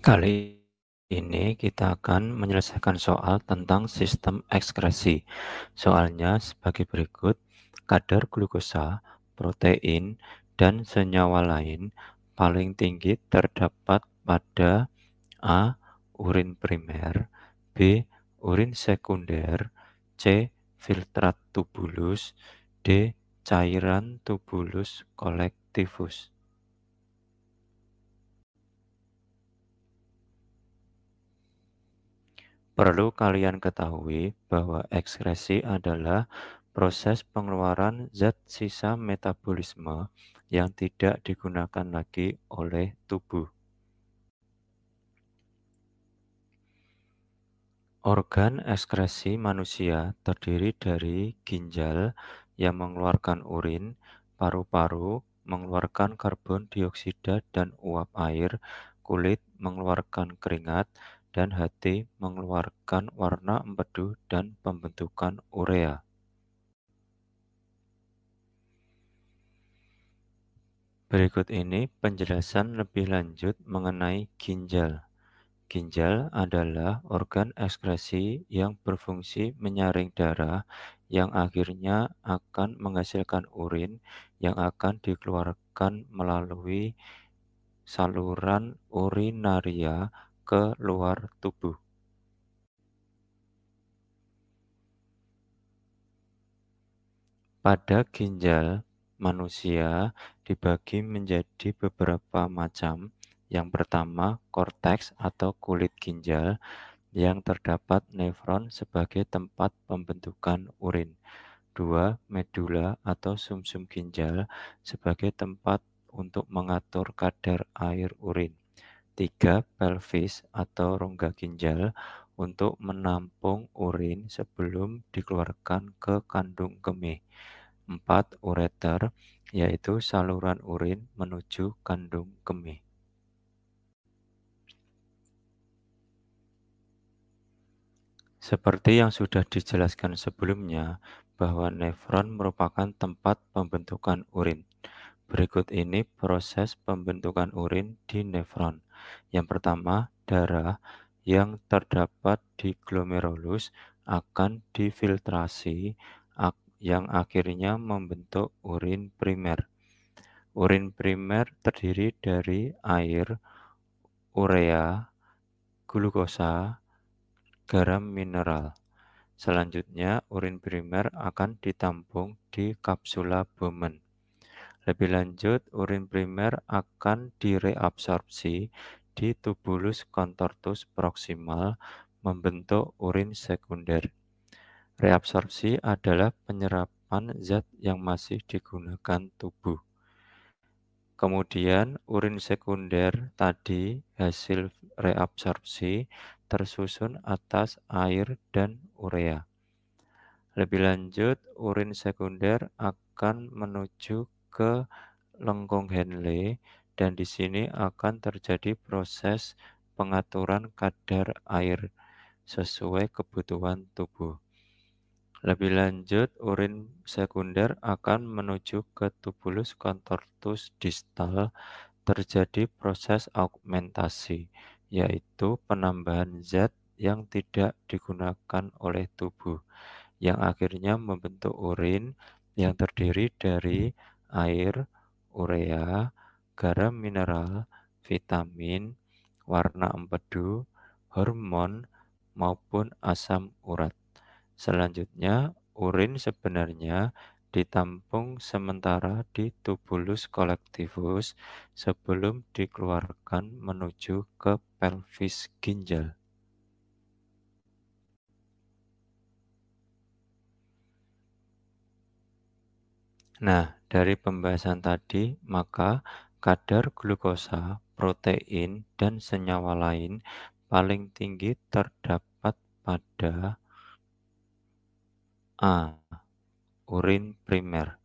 Kali ini kita akan menyelesaikan soal tentang sistem ekskresi. Soalnya sebagai berikut, kadar glukosa, protein, dan senyawa lain paling tinggi terdapat pada A. urin primer, B. urin sekunder, C. filtrat tubulus, D. cairan tubulus kolektifus. Perlu kalian ketahui bahwa ekskresi adalah proses pengeluaran zat sisa metabolisme yang tidak digunakan lagi oleh tubuh. Organ ekskresi manusia terdiri dari ginjal yang mengeluarkan urin, paru-paru mengeluarkan karbon dioksida dan uap air, kulit mengeluarkan keringat, dan hati mengeluarkan warna empedu dan pembentukan urea. Berikut ini penjelasan lebih lanjut mengenai ginjal. Ginjal adalah organ ekskresi yang berfungsi menyaring darah yang akhirnya akan menghasilkan urin yang akan dikeluarkan melalui saluran urinaria ke luar tubuh. Pada ginjal manusia dibagi menjadi beberapa macam. Yang pertama, korteks atau kulit ginjal yang terdapat nefron sebagai tempat pembentukan urin. Dua, medula atau sumsum -sum ginjal sebagai tempat untuk mengatur kadar air urin. 3. Pelvis atau rongga ginjal untuk menampung urin sebelum dikeluarkan ke kandung kemih. empat Ureter yaitu saluran urin menuju kandung kemih. Seperti yang sudah dijelaskan sebelumnya, bahwa nefron merupakan tempat pembentukan urin. Berikut ini proses pembentukan urin di nefron. Yang pertama, darah yang terdapat di glomerulus akan difiltrasi yang akhirnya membentuk urin primer. Urin primer terdiri dari air, urea, glukosa, garam mineral. Selanjutnya, urin primer akan ditampung di kapsula Bowman. Lebih lanjut, urin primer akan direabsorpsi di tubulus kontortus proximal membentuk urin sekunder. Reabsorpsi adalah penyerapan zat yang masih digunakan tubuh. Kemudian urin sekunder tadi hasil reabsorpsi tersusun atas air dan urea. Lebih lanjut, urin sekunder akan menuju ke lengkung Henle dan di sini akan terjadi proses pengaturan kadar air sesuai kebutuhan tubuh. Lebih lanjut, urin sekunder akan menuju ke tubulus kontortus distal terjadi proses augmentasi, yaitu penambahan zat yang tidak digunakan oleh tubuh, yang akhirnya membentuk urin yang terdiri dari air, urea, garam mineral, vitamin, warna empedu, hormon, maupun asam urat. Selanjutnya, urin sebenarnya ditampung sementara di tubulus kolektivus sebelum dikeluarkan menuju ke pelvis ginjal. Nah, dari pembahasan tadi, maka kadar glukosa, protein, dan senyawa lain paling tinggi terdapat pada A. Urin primer